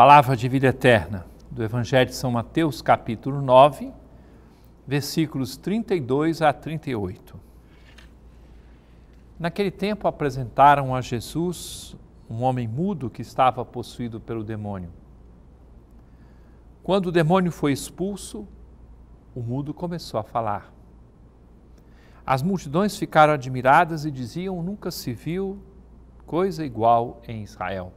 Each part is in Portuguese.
Palavra de vida eterna do Evangelho de São Mateus, capítulo 9, versículos 32 a 38. Naquele tempo apresentaram a Jesus um homem mudo que estava possuído pelo demônio. Quando o demônio foi expulso, o mudo começou a falar. As multidões ficaram admiradas e diziam: Nunca se viu coisa igual em Israel.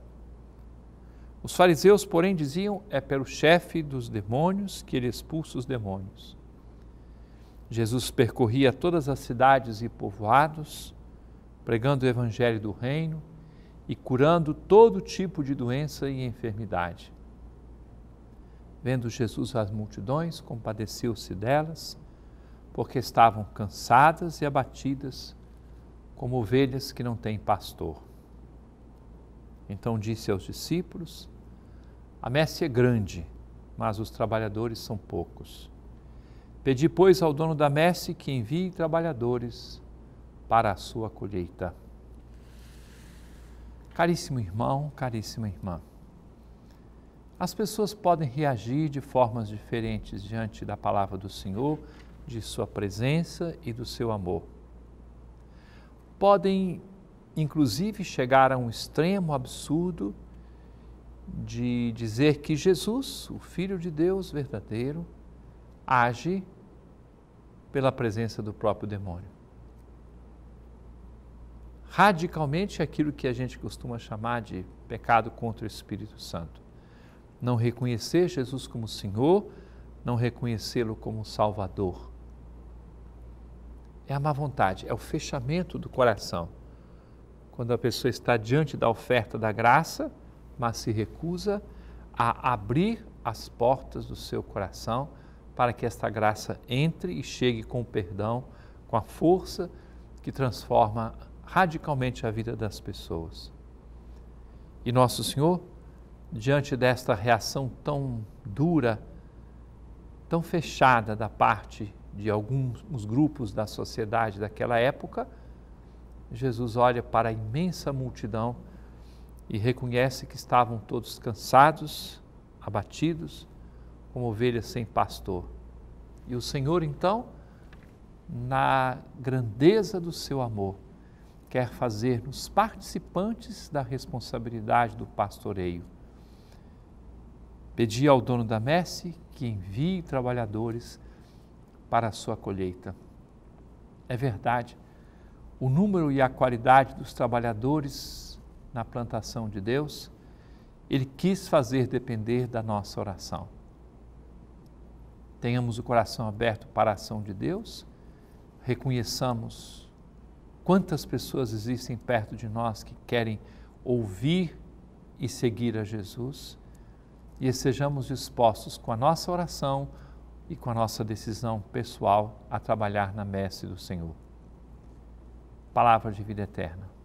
Os fariseus, porém, diziam: é pelo chefe dos demônios que ele expulsa os demônios. Jesus percorria todas as cidades e povoados, pregando o evangelho do reino e curando todo tipo de doença e enfermidade. Vendo Jesus as multidões, compadeceu-se delas, porque estavam cansadas e abatidas, como ovelhas que não têm pastor. Então disse aos discípulos: a messe é grande, mas os trabalhadores são poucos. Pedi, pois, ao dono da messe que envie trabalhadores para a sua colheita. Caríssimo irmão, caríssima irmã, as pessoas podem reagir de formas diferentes diante da palavra do Senhor, de Sua presença e do seu amor. Podem, inclusive, chegar a um extremo absurdo de dizer que Jesus, o Filho de Deus verdadeiro, age pela presença do próprio demônio. Radicalmente aquilo que a gente costuma chamar de pecado contra o Espírito Santo. Não reconhecer Jesus como Senhor, não reconhecê-lo como Salvador. É a má vontade, é o fechamento do coração. Quando a pessoa está diante da oferta da graça, mas se recusa a abrir as portas do seu coração para que esta graça entre e chegue com o perdão, com a força que transforma radicalmente a vida das pessoas. E Nosso Senhor, diante desta reação tão dura, tão fechada da parte de alguns grupos da sociedade daquela época, Jesus olha para a imensa multidão e reconhece que estavam todos cansados, abatidos, como ovelhas sem pastor. E o Senhor, então, na grandeza do seu amor, quer fazer-nos participantes da responsabilidade do pastoreio. Pedi ao dono da messe que envie trabalhadores para a sua colheita. É verdade, o número e a qualidade dos trabalhadores na plantação de Deus, ele quis fazer depender da nossa oração. Tenhamos o coração aberto para a ação de Deus, reconheçamos quantas pessoas existem perto de nós que querem ouvir e seguir a Jesus e sejamos dispostos com a nossa oração e com a nossa decisão pessoal a trabalhar na messe do Senhor. Palavra de vida eterna.